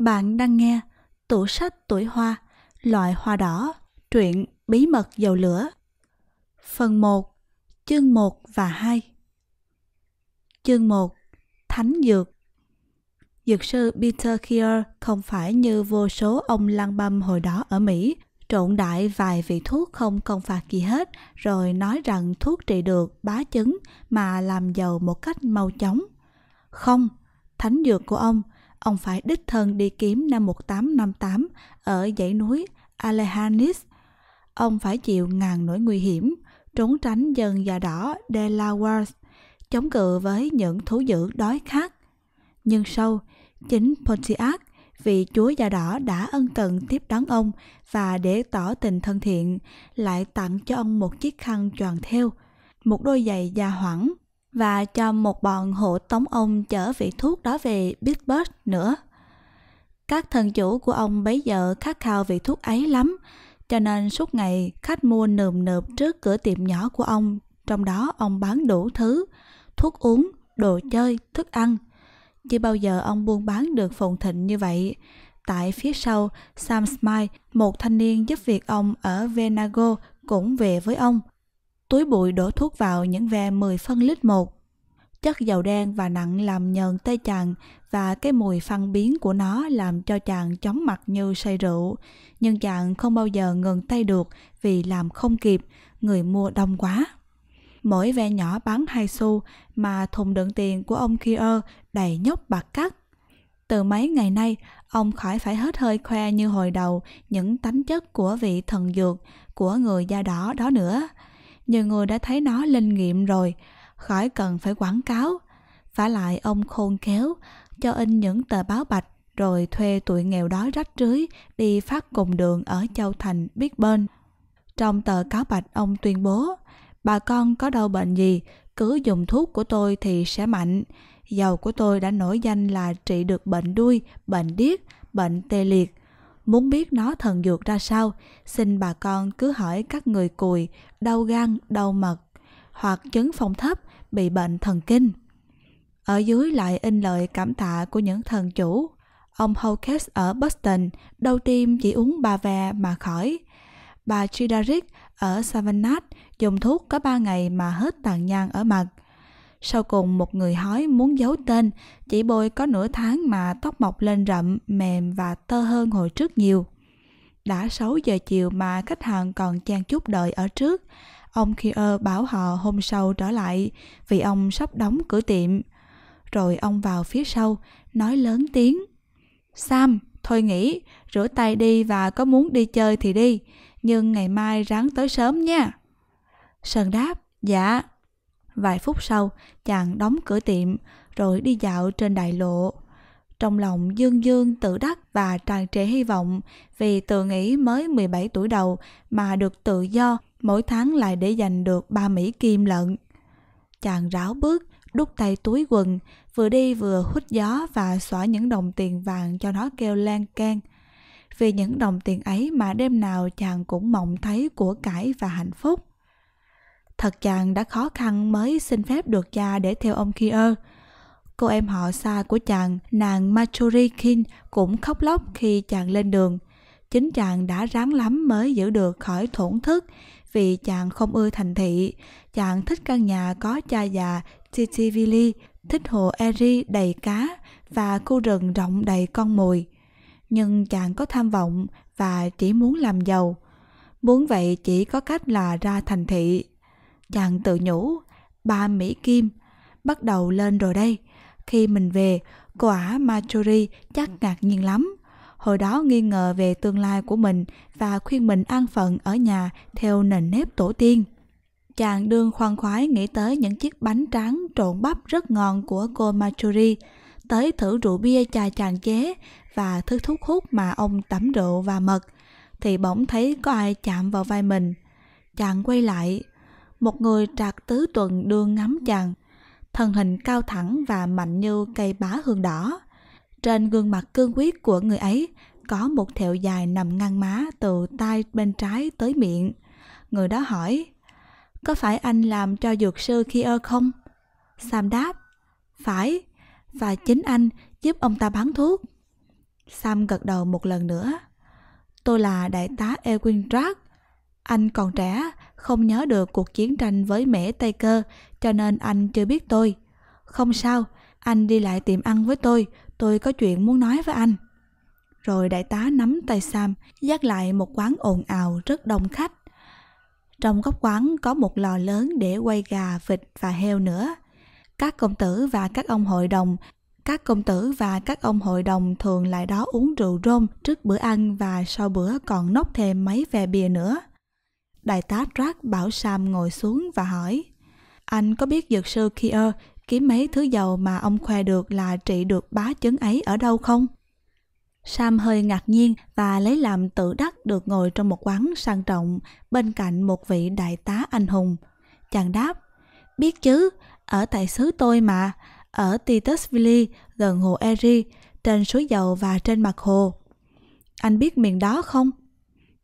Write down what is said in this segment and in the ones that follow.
Bạn đang nghe Tủ sách tuổi hoa, loại hoa đỏ, truyện Bí mật dầu lửa. Phần 1, chương 1 và 2. Chương 1, Thánh Dược Dược sư Peter Keir không phải như vô số ông lăng băm hồi đó ở Mỹ, trộn đại vài vị thuốc không công phạt gì hết, rồi nói rằng thuốc trị được bá chứng mà làm giàu một cách mau chóng. Không, thánh dược của ông – ông phải đích thân đi kiếm năm 1858 ở dãy núi Alehanis. Ông phải chịu ngàn nỗi nguy hiểm, trốn tránh dân da đỏ Delaware, chống cự với những thú dữ đói khát. Nhưng sau, chính Pontiac, vị chúa da đỏ đã ân cần tiếp đón ông và để tỏ tình thân thiện, lại tặng cho ông một chiếc khăn tròn theo, một đôi giày da hoẳng và cho một bọn hộ tống ông chở vị thuốc đó về Pittsburgh nữa. Các thần chủ của ông bấy giờ khát khao vị thuốc ấy lắm, cho nên suốt ngày khách mua nườm nượp trước cửa tiệm nhỏ của ông, trong đó ông bán đủ thứ, thuốc uống, đồ chơi, thức ăn. Chưa bao giờ ông buôn bán được phồn thịnh như vậy. Tại phía sau, Sam Smile, một thanh niên giúp việc ông ở Venago, cũng về với ông túi bụi đổ thuốc vào những ve 10 phân lít một. Chất dầu đen và nặng làm nhờn tay chàng và cái mùi phân biến của nó làm cho chàng chóng mặt như say rượu. Nhưng chàng không bao giờ ngừng tay được vì làm không kịp, người mua đông quá. Mỗi ve nhỏ bán 2 xu mà thùng đựng tiền của ông Kier đầy nhóc bạc cắt. Từ mấy ngày nay, ông khỏi phải hết hơi khoe như hồi đầu những tánh chất của vị thần dược của người da đỏ đó nữa – nhiều người đã thấy nó linh nghiệm rồi, khỏi cần phải quảng cáo. Phả lại ông khôn khéo, cho in những tờ báo bạch rồi thuê tụi nghèo đói rách rưới đi phát cùng đường ở Châu Thành biết bên. Trong tờ cáo bạch ông tuyên bố, bà con có đau bệnh gì, cứ dùng thuốc của tôi thì sẽ mạnh. Dầu của tôi đã nổi danh là trị được bệnh đuôi, bệnh điếc, bệnh tê liệt, Muốn biết nó thần dược ra sao, xin bà con cứ hỏi các người cùi, đau gan, đau mật, hoặc chứng phong thấp, bị bệnh thần kinh. Ở dưới lại in lời cảm tạ của những thần chủ. Ông Hawkes ở Boston đầu tiên chỉ uống ba ve mà khỏi. Bà Chidaric ở Savannah dùng thuốc có 3 ngày mà hết tàn nhang ở mặt sau cùng một người hói muốn giấu tên, chỉ bôi có nửa tháng mà tóc mọc lên rậm, mềm và tơ hơn hồi trước nhiều. Đã 6 giờ chiều mà khách hàng còn chan chút đợi ở trước, ông Kier bảo họ hôm sau trở lại vì ông sắp đóng cửa tiệm. Rồi ông vào phía sau, nói lớn tiếng. Sam, thôi nghỉ, rửa tay đi và có muốn đi chơi thì đi, nhưng ngày mai ráng tới sớm nha. Sơn đáp, dạ. Vài phút sau, chàng đóng cửa tiệm, rồi đi dạo trên đại lộ. Trong lòng dương dương tự đắc và tràn trề hy vọng vì tự nghĩ mới 17 tuổi đầu mà được tự do mỗi tháng lại để dành được ba Mỹ kim lận. Chàng ráo bước, đút tay túi quần, vừa đi vừa hút gió và xóa những đồng tiền vàng cho nó kêu lan can. Vì những đồng tiền ấy mà đêm nào chàng cũng mộng thấy của cải và hạnh phúc. Thật chàng đã khó khăn mới xin phép được cha để theo ông Kier. Cô em họ xa của chàng, nàng maturi Kin cũng khóc lóc khi chàng lên đường. Chính chàng đã ráng lắm mới giữ được khỏi thổn thức vì chàng không ưa thành thị. Chàng thích căn nhà có cha già Titivili, thích hồ Eri đầy cá và khu rừng rộng đầy con mồi. Nhưng chàng có tham vọng và chỉ muốn làm giàu. Muốn vậy chỉ có cách là ra thành thị. Chàng tự nhủ, ba Mỹ Kim, bắt đầu lên rồi đây. Khi mình về, cô ả Marjorie chắc ngạc nhiên lắm. Hồi đó nghi ngờ về tương lai của mình và khuyên mình an phận ở nhà theo nền nếp tổ tiên. Chàng đương khoan khoái nghĩ tới những chiếc bánh tráng trộn bắp rất ngon của cô Marjorie, tới thử rượu bia cha chàng chế và thứ thuốc hút mà ông tắm rượu và mật, thì bỗng thấy có ai chạm vào vai mình. Chàng quay lại, một người trạc tứ tuần đưa ngắm chàng, thân hình cao thẳng và mạnh như cây bá hương đỏ. Trên gương mặt cương quyết của người ấy có một thẹo dài nằm ngang má từ tai bên trái tới miệng. Người đó hỏi, có phải anh làm cho dược sư khi ơ không? Sam đáp, phải, và chính anh giúp ông ta bán thuốc. Sam gật đầu một lần nữa. Tôi là đại tá Edwin Drake. Anh còn trẻ, không nhớ được cuộc chiến tranh với mẻ Tây Cơ, cho nên anh chưa biết tôi. Không sao, anh đi lại tiệm ăn với tôi, tôi có chuyện muốn nói với anh. Rồi đại tá nắm tay Sam, dắt lại một quán ồn ào rất đông khách. Trong góc quán có một lò lớn để quay gà, vịt và heo nữa. Các công tử và các ông hội đồng các công tử và các ông hội đồng thường lại đó uống rượu rôm trước bữa ăn và sau bữa còn nốc thêm mấy vè bia nữa. Đại tá Trác bảo Sam ngồi xuống và hỏi Anh có biết dược sư Kier kiếm mấy thứ dầu mà ông khoe được là trị được bá chứng ấy ở đâu không? Sam hơi ngạc nhiên và lấy làm tự đắc được ngồi trong một quán sang trọng bên cạnh một vị đại tá anh hùng. Chàng đáp, biết chứ, ở tại xứ tôi mà, ở Titusville gần hồ Erie, trên suối dầu và trên mặt hồ. Anh biết miền đó không?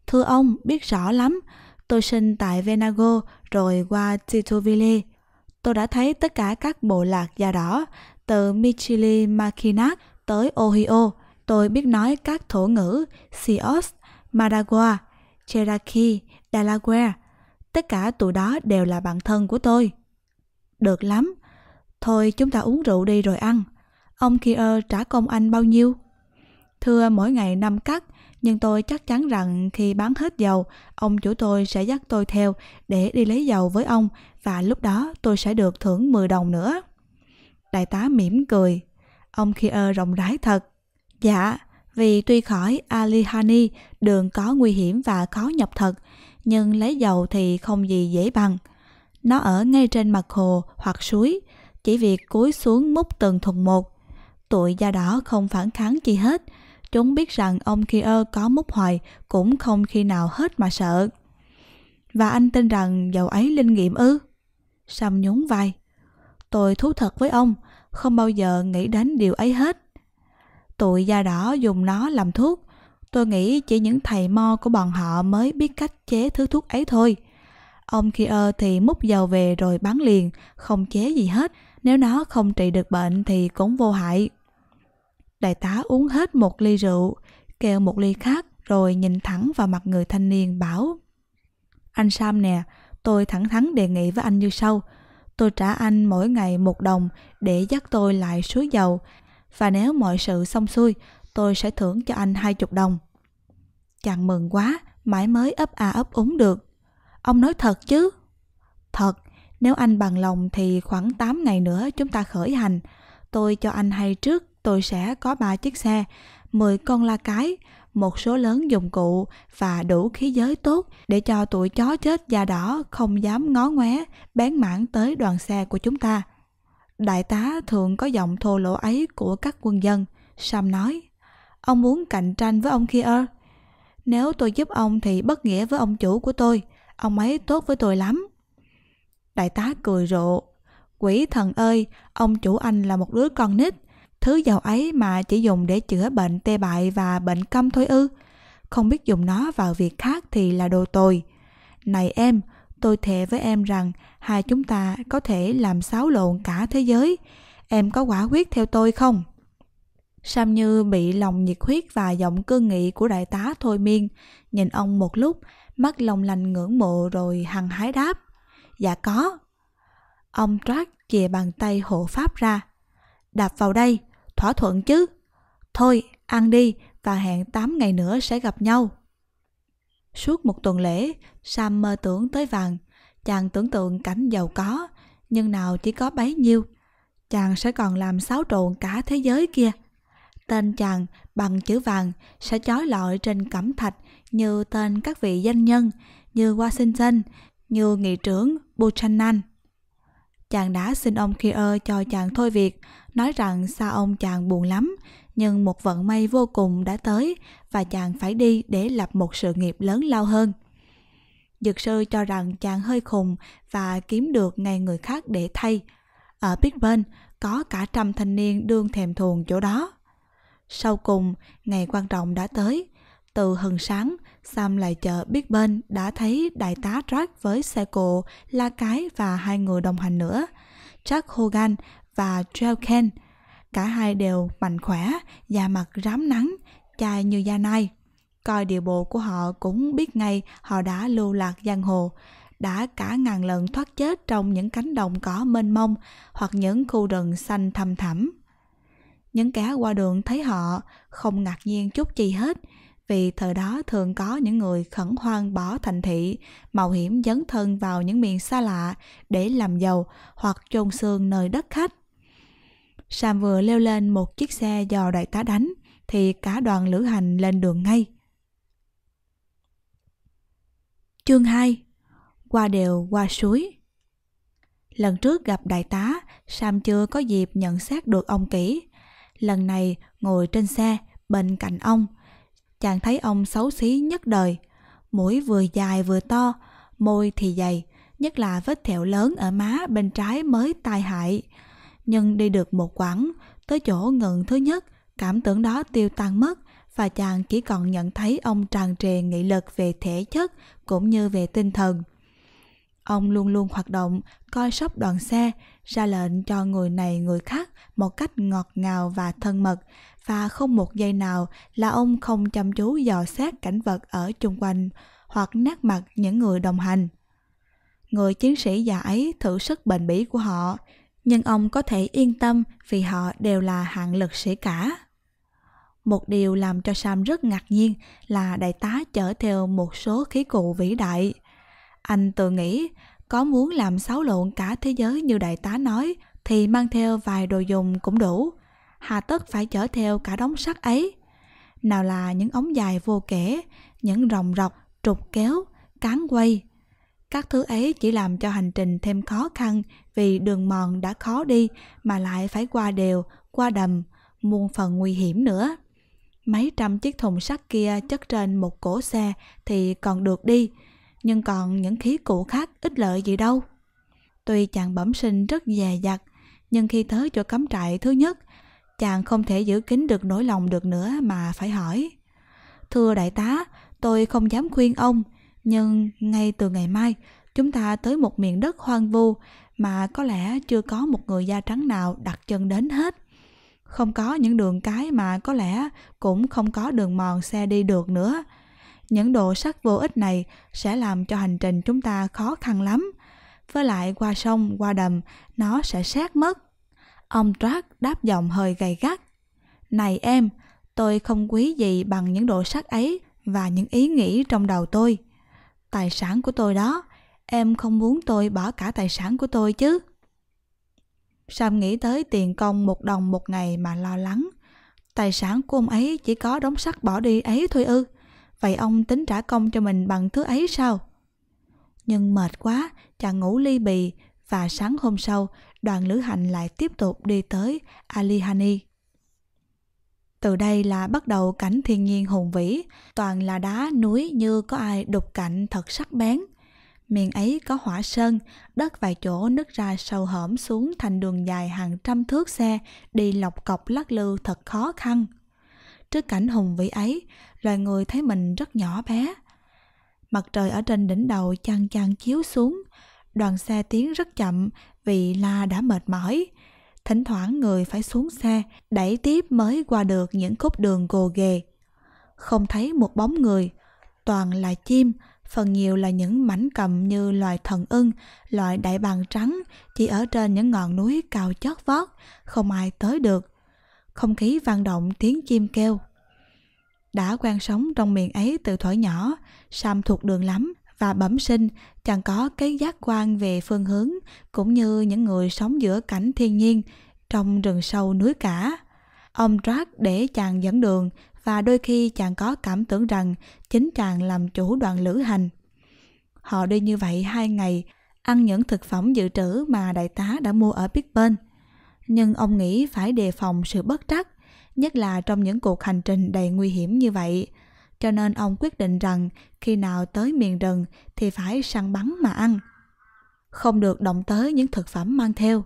Thưa ông, biết rõ lắm, Tôi sinh tại Venago rồi qua Titoville. Tôi đã thấy tất cả các bộ lạc da đỏ, từ Michili Mackinac tới Ohio. Tôi biết nói các thổ ngữ Sioux, Madagua, Cherokee, Delaware. Tất cả tụi đó đều là bạn thân của tôi. Được lắm. Thôi chúng ta uống rượu đi rồi ăn. Ông Kier trả công anh bao nhiêu? Thưa mỗi ngày năm cắt, nhưng tôi chắc chắn rằng khi bán hết dầu, ông chủ tôi sẽ dắt tôi theo để đi lấy dầu với ông và lúc đó tôi sẽ được thưởng 10 đồng nữa. Đại tá mỉm cười. Ông Kia rộng rãi thật. Dạ, vì tuy khỏi Alihani đường có nguy hiểm và khó nhập thật, nhưng lấy dầu thì không gì dễ bằng. Nó ở ngay trên mặt hồ hoặc suối, chỉ việc cúi xuống múc từng thùng một. Tụi da đỏ không phản kháng chi hết, Chúng biết rằng ông kia có múc hoài cũng không khi nào hết mà sợ. Và anh tin rằng dầu ấy linh nghiệm ư? Sam nhún vai. Tôi thú thật với ông, không bao giờ nghĩ đến điều ấy hết. Tụi da đỏ dùng nó làm thuốc. Tôi nghĩ chỉ những thầy mo của bọn họ mới biết cách chế thứ thuốc ấy thôi. Ông kia thì múc dầu về rồi bán liền, không chế gì hết. Nếu nó không trị được bệnh thì cũng vô hại. Đại tá uống hết một ly rượu, kêu một ly khác rồi nhìn thẳng vào mặt người thanh niên bảo Anh Sam nè, tôi thẳng thắn đề nghị với anh như sau. Tôi trả anh mỗi ngày một đồng để dắt tôi lại suối dầu và nếu mọi sự xong xuôi, tôi sẽ thưởng cho anh hai chục đồng. Chàng mừng quá, mãi mới ấp à ấp úng được. Ông nói thật chứ? Thật, nếu anh bằng lòng thì khoảng 8 ngày nữa chúng ta khởi hành. Tôi cho anh hay trước tôi sẽ có 3 chiếc xe, 10 con la cái, một số lớn dụng cụ và đủ khí giới tốt để cho tụi chó chết da đỏ không dám ngó ngoé bén mảng tới đoàn xe của chúng ta. Đại tá thường có giọng thô lỗ ấy của các quân dân. Sam nói, ông muốn cạnh tranh với ông kia ơ? Nếu tôi giúp ông thì bất nghĩa với ông chủ của tôi, ông ấy tốt với tôi lắm. Đại tá cười rộ, quỷ thần ơi, ông chủ anh là một đứa con nít, Thứ dầu ấy mà chỉ dùng để chữa bệnh tê bại và bệnh câm thôi ư. Không biết dùng nó vào việc khác thì là đồ tồi. Này em, tôi thề với em rằng hai chúng ta có thể làm xáo lộn cả thế giới. Em có quả quyết theo tôi không? Sam Như bị lòng nhiệt huyết và giọng cương nghị của đại tá thôi miên, nhìn ông một lúc, mắt lòng lành ngưỡng mộ rồi hằng hái đáp. Dạ có. Ông Trác chìa bàn tay hộ pháp ra đạp vào đây, thỏa thuận chứ. Thôi, ăn đi và hẹn 8 ngày nữa sẽ gặp nhau. Suốt một tuần lễ, Sam mơ tưởng tới vàng. Chàng tưởng tượng cảnh giàu có, nhưng nào chỉ có bấy nhiêu. Chàng sẽ còn làm xáo trộn cả thế giới kia. Tên chàng bằng chữ vàng sẽ chói lọi trên cẩm thạch như tên các vị danh nhân, như Washington, như nghị trưởng Buchanan chàng đã xin ông Kier cho chàng thôi việc, nói rằng sao ông chàng buồn lắm, nhưng một vận may vô cùng đã tới và chàng phải đi để lập một sự nghiệp lớn lao hơn. Dược sư cho rằng chàng hơi khùng và kiếm được ngay người khác để thay. Ở Big Ben có cả trăm thanh niên đương thèm thuồng chỗ đó. Sau cùng, ngày quan trọng đã tới, từ hần sáng, Sam lại chợ biết bên đã thấy đại tá Jack với xe cộ, la cái và hai người đồng hành nữa. Jack Hogan và Joel Ken. Cả hai đều mạnh khỏe, da mặt rám nắng, chai như da nai. Coi địa bộ của họ cũng biết ngay họ đã lưu lạc giang hồ, đã cả ngàn lần thoát chết trong những cánh đồng cỏ mênh mông hoặc những khu rừng xanh thăm thẳm. Những kẻ qua đường thấy họ không ngạc nhiên chút gì hết, vì thời đó thường có những người khẩn hoang bỏ thành thị, mạo hiểm dấn thân vào những miền xa lạ để làm giàu hoặc chôn xương nơi đất khách. Sam vừa leo lên một chiếc xe do đại tá đánh, thì cả đoàn lữ hành lên đường ngay. Chương 2 Qua đèo qua suối Lần trước gặp đại tá, Sam chưa có dịp nhận xét được ông kỹ. Lần này ngồi trên xe, bên cạnh ông – chàng thấy ông xấu xí nhất đời. Mũi vừa dài vừa to, môi thì dày, nhất là vết thẹo lớn ở má bên trái mới tai hại. Nhưng đi được một quãng, tới chỗ ngừng thứ nhất, cảm tưởng đó tiêu tan mất và chàng chỉ còn nhận thấy ông tràn trề nghị lực về thể chất cũng như về tinh thần. Ông luôn luôn hoạt động, coi sóc đoàn xe, ra lệnh cho người này người khác một cách ngọt ngào và thân mật và không một giây nào là ông không chăm chú dò xét cảnh vật ở chung quanh hoặc nát mặt những người đồng hành. Người chiến sĩ già ấy thử sức bền bỉ của họ, nhưng ông có thể yên tâm vì họ đều là hạng lực sĩ cả. Một điều làm cho Sam rất ngạc nhiên là đại tá chở theo một số khí cụ vĩ đại. Anh tự nghĩ có muốn làm xáo lộn cả thế giới như đại tá nói thì mang theo vài đồ dùng cũng đủ hà tất phải chở theo cả đống sắt ấy. Nào là những ống dài vô kể, những rồng rọc, trục kéo, cán quay. Các thứ ấy chỉ làm cho hành trình thêm khó khăn vì đường mòn đã khó đi mà lại phải qua đều, qua đầm, muôn phần nguy hiểm nữa. Mấy trăm chiếc thùng sắt kia chất trên một cổ xe thì còn được đi, nhưng còn những khí cụ khác ít lợi gì đâu. Tuy chàng bẩm sinh rất dè dặt, nhưng khi tới chỗ cắm trại thứ nhất, chàng không thể giữ kín được nỗi lòng được nữa mà phải hỏi thưa đại tá tôi không dám khuyên ông nhưng ngay từ ngày mai chúng ta tới một miền đất hoang vu mà có lẽ chưa có một người da trắng nào đặt chân đến hết không có những đường cái mà có lẽ cũng không có đường mòn xe đi được nữa những đồ sắt vô ích này sẽ làm cho hành trình chúng ta khó khăn lắm với lại qua sông qua đầm nó sẽ sát mất Ông Trác đáp giọng hơi gay gắt. Này em, tôi không quý gì bằng những đồ sắt ấy và những ý nghĩ trong đầu tôi. Tài sản của tôi đó, em không muốn tôi bỏ cả tài sản của tôi chứ. Sam nghĩ tới tiền công một đồng một ngày mà lo lắng. Tài sản của ông ấy chỉ có đống sắt bỏ đi ấy thôi ư. Vậy ông tính trả công cho mình bằng thứ ấy sao? Nhưng mệt quá, chàng ngủ ly bì và sáng hôm sau, đoàn lữ hành lại tiếp tục đi tới Alihani. Từ đây là bắt đầu cảnh thiên nhiên hùng vĩ, toàn là đá núi như có ai đục cạnh thật sắc bén. Miền ấy có hỏa sơn, đất vài chỗ nứt ra sâu hõm xuống thành đường dài hàng trăm thước xe, đi lọc cọc lắc lư thật khó khăn. Trước cảnh hùng vĩ ấy, loài người thấy mình rất nhỏ bé. Mặt trời ở trên đỉnh đầu chăng chăng chiếu xuống, đoàn xe tiến rất chậm vì la đã mệt mỏi. Thỉnh thoảng người phải xuống xe, đẩy tiếp mới qua được những khúc đường gồ ghề. Không thấy một bóng người, toàn là chim, phần nhiều là những mảnh cầm như loài thần ưng, loài đại bàng trắng, chỉ ở trên những ngọn núi cao chót vót, không ai tới được. Không khí vang động tiếng chim kêu. Đã quen sống trong miền ấy từ thuở nhỏ, Sam thuộc đường lắm và bẩm sinh chẳng có cái giác quan về phương hướng cũng như những người sống giữa cảnh thiên nhiên trong rừng sâu núi cả. Ông Trác để chàng dẫn đường và đôi khi chàng có cảm tưởng rằng chính chàng làm chủ đoàn lữ hành. Họ đi như vậy hai ngày, ăn những thực phẩm dự trữ mà đại tá đã mua ở Big Ben. Nhưng ông nghĩ phải đề phòng sự bất trắc, nhất là trong những cuộc hành trình đầy nguy hiểm như vậy – cho nên ông quyết định rằng khi nào tới miền rừng thì phải săn bắn mà ăn. Không được động tới những thực phẩm mang theo.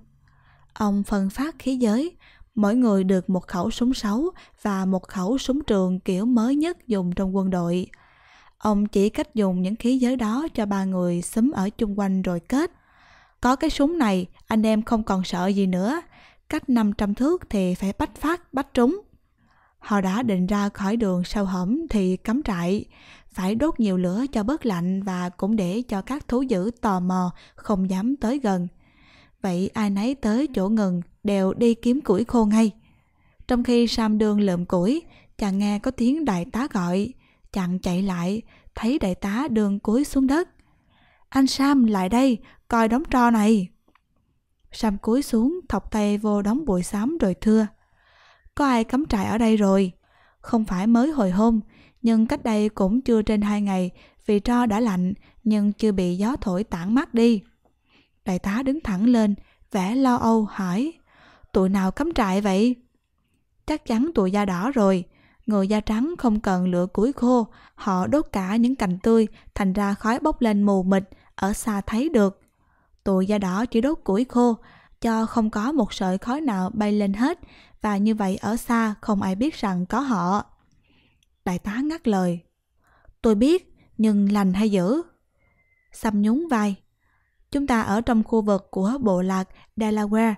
Ông phân phát khí giới, mỗi người được một khẩu súng sáu và một khẩu súng trường kiểu mới nhất dùng trong quân đội. Ông chỉ cách dùng những khí giới đó cho ba người xúm ở chung quanh rồi kết. Có cái súng này, anh em không còn sợ gì nữa. Cách 500 thước thì phải bách phát, bách trúng. Họ đã định ra khỏi đường sâu hõm thì cắm trại, phải đốt nhiều lửa cho bớt lạnh và cũng để cho các thú dữ tò mò không dám tới gần. Vậy ai nấy tới chỗ ngừng đều đi kiếm củi khô ngay. Trong khi Sam đương lượm củi, chàng nghe có tiếng đại tá gọi. Chàng chạy lại, thấy đại tá đường cúi xuống đất. Anh Sam lại đây, coi đóng trò này. Sam cúi xuống, thọc tay vô đóng bụi xám rồi thưa có ai cắm trại ở đây rồi. Không phải mới hồi hôm, nhưng cách đây cũng chưa trên hai ngày vì tro đã lạnh nhưng chưa bị gió thổi tản mát đi. Đại tá đứng thẳng lên, vẻ lo âu hỏi, tụi nào cắm trại vậy? Chắc chắn tụi da đỏ rồi, người da trắng không cần lửa củi khô, họ đốt cả những cành tươi thành ra khói bốc lên mù mịt, ở xa thấy được. Tụi da đỏ chỉ đốt củi khô, cho không có một sợi khói nào bay lên hết và như vậy ở xa không ai biết rằng có họ. Đại tá ngắt lời. Tôi biết, nhưng lành hay dữ? Xăm nhún vai. Chúng ta ở trong khu vực của bộ lạc Delaware,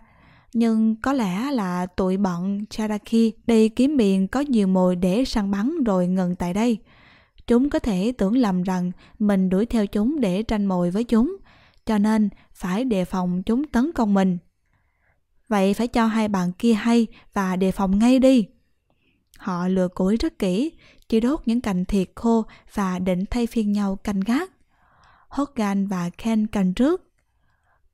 nhưng có lẽ là tụi bọn Cherokee đi kiếm miền có nhiều mồi để săn bắn rồi ngừng tại đây. Chúng có thể tưởng lầm rằng mình đuổi theo chúng để tranh mồi với chúng, cho nên phải đề phòng chúng tấn công mình vậy phải cho hai bạn kia hay và đề phòng ngay đi. Họ lừa củi rất kỹ, chỉ đốt những cành thiệt khô và định thay phiên nhau canh gác. Hogan và Ken canh trước.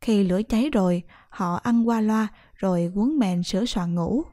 Khi lửa cháy rồi, họ ăn qua loa rồi quấn mền sửa soạn ngủ.